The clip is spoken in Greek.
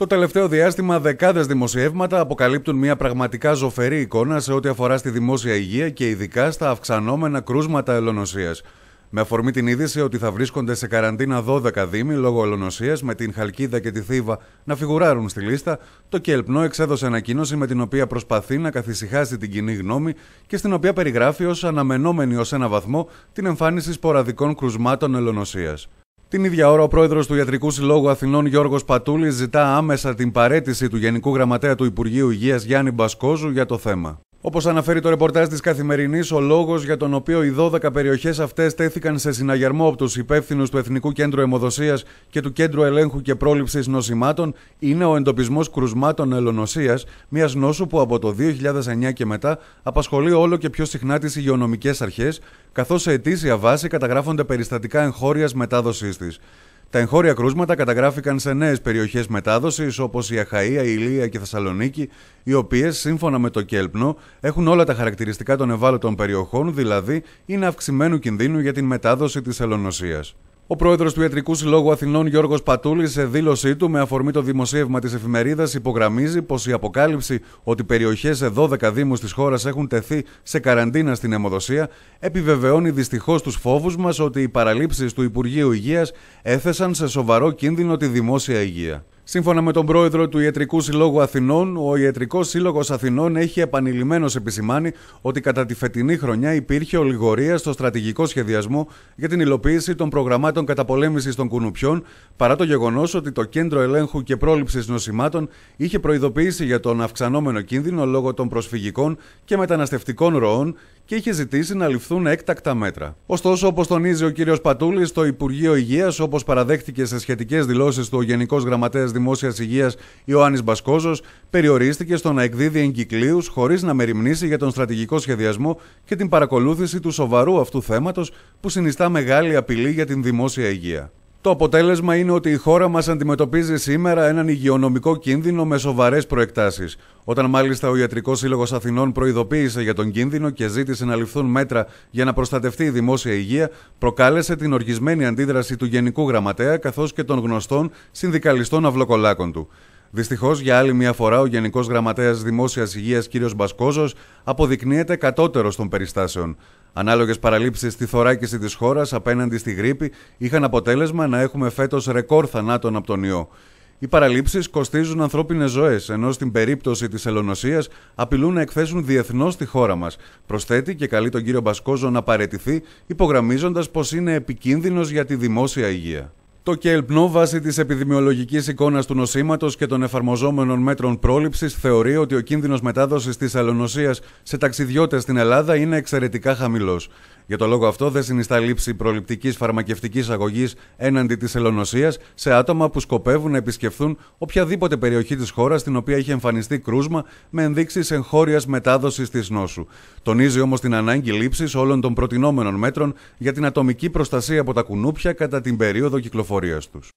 Το τελευταίο διάστημα, δεκάδες δημοσιεύματα αποκαλύπτουν μια πραγματικά ζωφερή εικόνα σε ό,τι αφορά στη δημόσια υγεία και ειδικά στα αυξανόμενα κρούσματα ελονοσίας. Με αφορμή την είδηση ότι θα βρίσκονται σε καραντίνα 12 δήμοι λόγω ελονοσίας, με την Χαλκίδα και τη Θήβα να φιγουράρουν στη λίστα, το Κελπνό εξέδωσε ανακοίνωση με την οποία προσπαθεί να καθησυχάσει την κοινή γνώμη και στην οποία περιγράφει ως αναμενόμενη ως ένα βαθμό την εμφάνιση σποραδικών κρουσμάτων ελονοσίας. Την ίδια ώρα, ο πρόεδρος του Ιατρικού Συλλόγου Αθηνών Γιώργος Πατούλης ζητά άμεσα την παρέτηση του Γενικού Γραμματέα του Υπουργείου Υγείας Γιάννη Μπασκόζου για το θέμα. Όπως αναφέρει το ρεπορτάζ της Καθημερινής, ο λόγος για τον οποίο οι 12 περιοχές αυτές τέθηκαν σε συναγερμό από τους υπεύθυνους του Εθνικού Κέντρου Εμοδοσίας και του Κέντρου Ελέγχου και Πρόληψης Νοσημάτων είναι ο εντοπισμός κρουσμάτων ελονοσίας, μιας νόσου που από το 2009 και μετά απασχολεί όλο και πιο συχνά τις υγειονομικές αρχές, καθώς σε ετήσια βάση καταγράφονται περιστατικά εγχώριας μετάδοσής της. Τα εγχώρια κρούσματα καταγράφηκαν σε νέες περιοχές μετάδοσης όπως η Αχαία, η Ηλία και η Θεσσαλονίκη, οι οποίες, σύμφωνα με το Κέλπνο, έχουν όλα τα χαρακτηριστικά των ευάλωτων περιοχών, δηλαδή είναι αυξημένου κινδύνου για την μετάδοση της ελονοσίας. Ο πρόεδρος του Ιατρικού Συλλόγου Αθηνών Γιώργος Πατούλης, σε δήλωσή του με αφορμή το δημοσίευμα της εφημερίδας, υπογραμμίζει πως η αποκάλυψη ότι περιοχές σε 12 Δήμους της χώρας έχουν τεθεί σε καραντίνα στην αιμοδοσία επιβεβαιώνει δυστυχώς τους φόβους μας ότι οι παραλήψεις του Υπουργείου Υγείας έθεσαν σε σοβαρό κίνδυνο τη δημόσια υγεία. Σύμφωνα με τον πρόεδρο του Ιατρικού Συλλόγου Αθηνών, ο Ιατρικός Σύλλογος Αθηνών έχει επανειλημμένως επισημάνει ότι κατά τη φετινή χρονιά υπήρχε ολιγορία στο στρατηγικό σχεδιασμό για την υλοποίηση των προγραμμάτων καταπολέμησης των κουνουπιών, παρά το γεγονός ότι το Κέντρο Ελέγχου και Πρόληψης Νοσημάτων είχε προειδοποιήσει για τον αυξανόμενο κίνδυνο λόγω των προσφυγικών και μεταναστευτικών ροών και είχε ζητήσει να ληφθούν έκτακτα μέτρα. Ωστόσο, όπως τονίζει ο κ. Πατούλης, το Υπουργείο Υγείας, όπως παραδέχτηκε σε σχετικές δηλώσεις του ο Γενικός Γραμματέας Δημόσιας Υγείας Ιωάννης Μπασκόζος, περιορίστηκε στο να εκδίδει εγκυκλίους χωρίς να μεριμνήσει για τον στρατηγικό σχεδιασμό και την παρακολούθηση του σοβαρού αυτού θέματος που συνιστά μεγάλη απειλή για την δημόσια υγεία. Το αποτέλεσμα είναι ότι η χώρα μας αντιμετωπίζει σήμερα έναν υγειονομικό κίνδυνο με σοβαρές προεκτάσεις. Όταν μάλιστα ο Ιατρικός Σύλλογος Αθηνών προειδοποίησε για τον κίνδυνο και ζήτησε να ληφθούν μέτρα για να προστατευτεί η δημόσια υγεία, προκάλεσε την οργισμένη αντίδραση του Γενικού Γραμματέα καθώς και των γνωστών συνδικαλιστών αυλοκολάκων του. Δυστυχώς, για άλλη μια φορά, ο Γενικός Γραμματέας Δημόσιας Υγείας κ. Μπασκόζος αποδεικνύεται κατώτερος των περιστάσεων. Ανάλογες παραλήψεις στη θωράκιση της χώρας απέναντι στη γρήπη είχαν αποτέλεσμα να έχουμε φέτος ρεκόρ θανάτων από τον ιό. Οι παραλήψεις κοστίζουν ανθρώπινες ζωές, ενώ στην περίπτωση της ελονοσίας απειλούν να εκθέσουν διεθνώς τη χώρα μας. Προσθέτει και καλεί τον κύριο Μπασκόζο να παρετηθεί, υπογραμμίζοντας πως είναι επικίνδυνος για τη δημόσια υγεία. Το ΚΕΛΠΝΟ, βάσει της επιδημιολογικής εικόνας του νοσήματος και των εφαρμοζόμενων μέτρων πρόληψης, θεωρεί ότι ο κίνδυνος μετάδοσης της αλλονοσία σε ταξιδιώτες στην Ελλάδα είναι εξαιρετικά χαμηλός. Για το λόγο αυτό, δεν συνιστά λήψη προληπτικής φαρμακευτικής αγωγής έναντι της αλλονοσία σε άτομα που σκοπεύουν να επισκεφθούν οποιαδήποτε περιοχή της χώρας στην οποία έχει εμφανιστεί κρούσμα με ενδείξεις εγχώριας μετάδοσης της νόσου. Τονίζει όμως την ανάγκη λήψης όλων των προτινόμενων μέτρων για την ατομική προστασία από τα κουνούπια κατά την περίοδο κυκλοφορίας κυκλοφορίας